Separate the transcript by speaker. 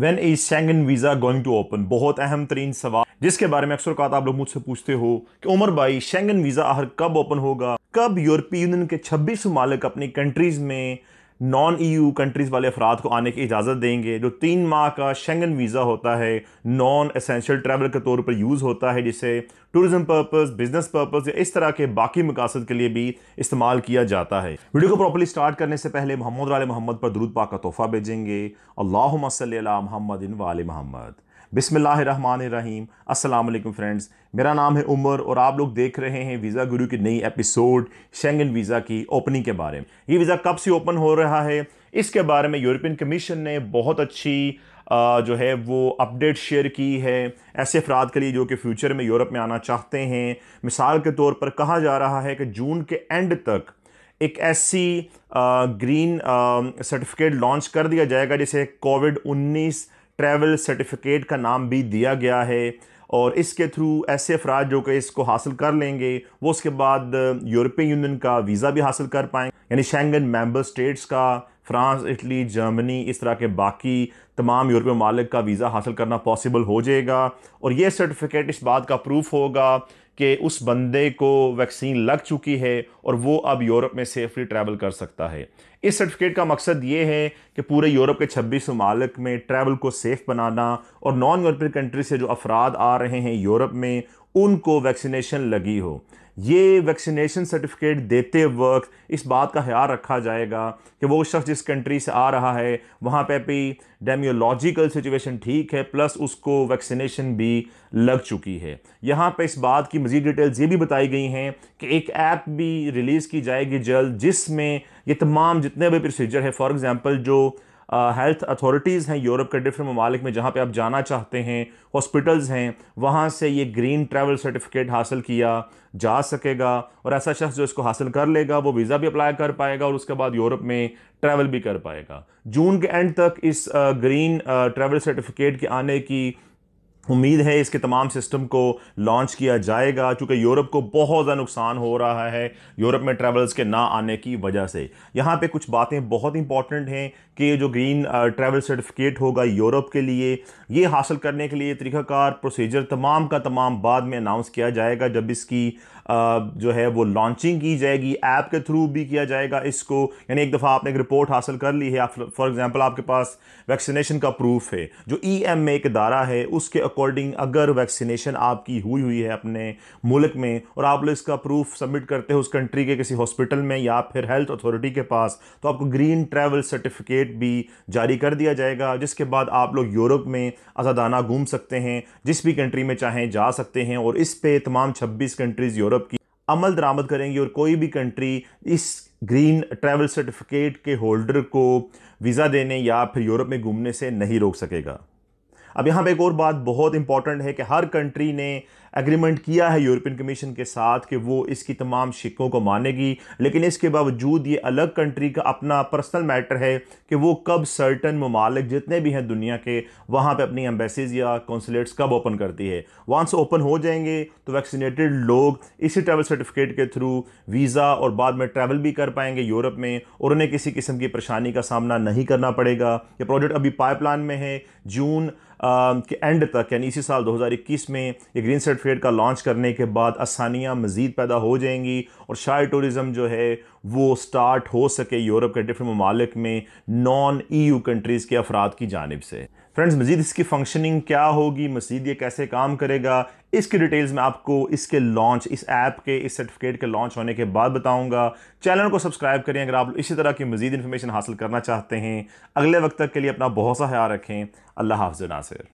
Speaker 1: when is Schengen visa going to open बहुत अहम तरीन सवाल जिसके बारे में अक्सर कहा आप लोग मुझसे पूछते हो कि उमर भाई शेंगन वीज़ा आखिर कब ओपन होगा कब यूरोपीय यूनियन के 26 ममालिक अपनी कंट्रीज़ में नॉन ईयू कंट्रीज़ वाले अफराद को आने की इजाज़त देंगे जो तीन माह का शेंगन वीज़ा होता है नॉन असेंशियल ट्रैवल के तौर पर यूज़ होता है जिसे टूरिज्म पर्पस बिजनेस पर्पज़ या इस तरह के बाकी मकासद के लिए भी इस्तेमाल किया जाता है वीडियो को प्रॉपरली स्टार्ट करने से पहले मोहम्मद वाले मोहम्मद पर दरूद पाक का तोहफ़ा भेजेंगे अल्लाह मसल महमदिन वाल महमद बिसमीम अल्लाम फ्रेंड्स मेरा नाम है उमर और आप लोग देख रहे हैं वीज़ा गुरु की नई एपिसोड शेंगन वीज़ा की ओपनिंग के बारे में ये वीज़ा कब से ओपन हो रहा है इसके बारे में यूरोपियन कमीशन ने बहुत अच्छी जो है वो अपडेट शेयर की है ऐसे अफराद के लिए जो कि फ्यूचर में यूरोप में आना चाहते हैं मिसाल के तौर पर कहा जा रहा है कि जून के एंड तक एक ऐसी ग्रीन सर्टिफिकेट लॉन्च कर दिया जाएगा जिसे कोविड 19 ट्रैवल सर्टिफिकेट का नाम भी दिया गया है और इसके थ्रू ऐसे अफराज जो कि इसको हासिल कर लेंगे वो उसके बाद यूरोपियन यूनियन का वीज़ा भी हासिल कर पाएंगे यानी शेंगन मेंबर स्टेट्स का फ्रांस इटली जर्मनी इस तरह के बाकी तमाम यूरोपीय मालिक का वीज़ा हासिल करना पॉसिबल हो जाएगा और ये सर्टिफिकेट इस बात का प्रूफ होगा कि उस बंदे को वैक्सीन लग चुकी है और वो अब यूरोप में सेफली ट्रैवल कर सकता है इस सर्टिफिकेट का मकसद ये है कि पूरे यूरोप के छब्बीस ममालक में ट्रैवल को सेफ़ बनाना और नॉन यूरोपियन कंट्री से जो अफराद आ रहे हैं यूरोप में उनको वैक्सीनेशन लगी हो ये वैक्सीनेशन सर्टिफिकेट देते वक्त इस बात का ख्याल रखा जाएगा कि वो शख्स जिस कंट्री से आ रहा है वहाँ पे भी डेमियोलॉजिकल सिचुएशन ठीक है प्लस उसको वैक्सीनेशन भी लग चुकी है यहाँ पे इस बात की मज़ीद डिटेल्स ये भी बताई गई हैं कि एक ऐप भी रिलीज़ की जाएगी जल्द जिसमें ये तमाम जितने जितने भी प्रोसीजर है फॉर एग्ज़ाम्पल जो हेल्थ uh, अथॉरिटीज़ हैं यूरोप के डिफरेंट ममालिक में जहाँ पे आप जाना चाहते हैं हॉस्पिटल्स हैं वहाँ से ये ग्रीन ट्रैवल सर्टिफिकेट हासिल किया जा सकेगा और ऐसा शख्स जो इसको हासिल कर लेगा वो वीज़ा भी अप्लाई कर पाएगा और उसके बाद यूरोप में ट्रैवल भी कर पाएगा जून के एंड तक इस ग्रीन ट्रैवल सर्टिफिकेट के आने की उम्मीद है इसके तमाम सिस्टम को लॉन्च किया जाएगा चूँकि यूरोप को बहुत ज़्यादा नुकसान हो रहा है यूरोप में ट्रैवल्स के ना आने की वजह से यहाँ पे कुछ बातें बहुत इंपॉर्टेंट हैं कि जो ग्रीन ट्रैवल सर्टिफिकेट होगा यूरोप के लिए ये हासिल करने के लिए तरीक़ाकार प्रोसीजर तमाम का तमाम बाद में अनाउंस किया जाएगा जब इसकी जो है वो लॉन्चिंग की जाएगी ऐप के थ्रू भी किया जाएगा इसको यानी एक दफ़ा आपने एक रिपोर्ट हासिल कर ली है आप फॉर एग्ज़ाम्पल आपके पास वैक्सीनेशन का प्रूफ है जो ई e एम एक अदारा है उसके अकॉर्डिंग अगर वैक्सीनेशन आपकी हुई हुई है अपने मुल्क में और आप लोग इसका प्रूफ सबमिट करते हो उस कंट्री के किसी हॉस्पिटल में या फिर हेल्थ अथॉरिटी के पास तो आपको ग्रीन ट्रैवल सर्टिफिकेट भी जारी कर दिया जाएगा जिसके बाद आप लोग यूरोप में आज़ादाना घूम सकते हैं जिस भी कंट्री में चाहें जा सकते हैं और इस पर तमाम छब्बीस कंट्रीज़ यूरोप की अमल दरामद करेंगी और कोई भी कंट्री इस ग्रीन ट्रैवल सर्टिफिकेट के होल्डर को वीज़ा देने या फिर यूरोप में घूमने से नहीं रोक सकेगा अब यहाँ पे एक और बात बहुत इंपॉर्टेंट है कि हर कंट्री ने एग्रीमेंट किया है यूरोपियन कमीशन के साथ कि वो इसकी तमाम शिकों को मानेगी लेकिन इसके बावजूद ये अलग कंट्री का अपना पर्सनल मैटर है कि वो कब सर्टन ममालिक जितने भी हैं दुनिया के वहाँ पर अपनी एम्बेसीज या कौंसलेट्स कब ओपन करती है वंस ओपन हो जाएंगे तो वैक्सीनेटेड लोग इसी ट्रैवल सर्टिफिकेट के थ्रू वीज़ा और बाद में ट्रैवल भी कर पाएंगे यूरोप में और उन्हें किसी किस्म की परेशानी का सामना नहीं करना पड़ेगा ये प्रोजेक्ट अभी पाइपलाइन में है जून के एंड तक यानी इसी साल 2021 में ये ग्रीन सर्टिफिकेट फेयर का लॉन्च करने के बाद आसानियाँ मज़ीद पैदा हो जाएंगी और शायद टूरिज़म जो है वो स्टार्ट हो सके यूरोप के डिफरेंट ममालिक में नॉन ई यू कंट्रीज़ के अफराद की जानब से फ्रेंड्स मज़ीद इसकी फंक्शनिंग क्या होगी मज़ीद ये कैसे काम करेगा इसकी डिटेल्स मैं आपको इसके लॉन्च इस ऐप के इस सर्टिफिकेट के लॉन्च होने के बाद बताऊंगा चैनल को सब्सक्राइब करें अगर आप इसी तरह की मज़ीद इन्फॉर्मेशन हासिल करना चाहते हैं अगले वक्त तक के लिए अपना बहुत सा ख्याल रखें अल्लाह हाफ नासिर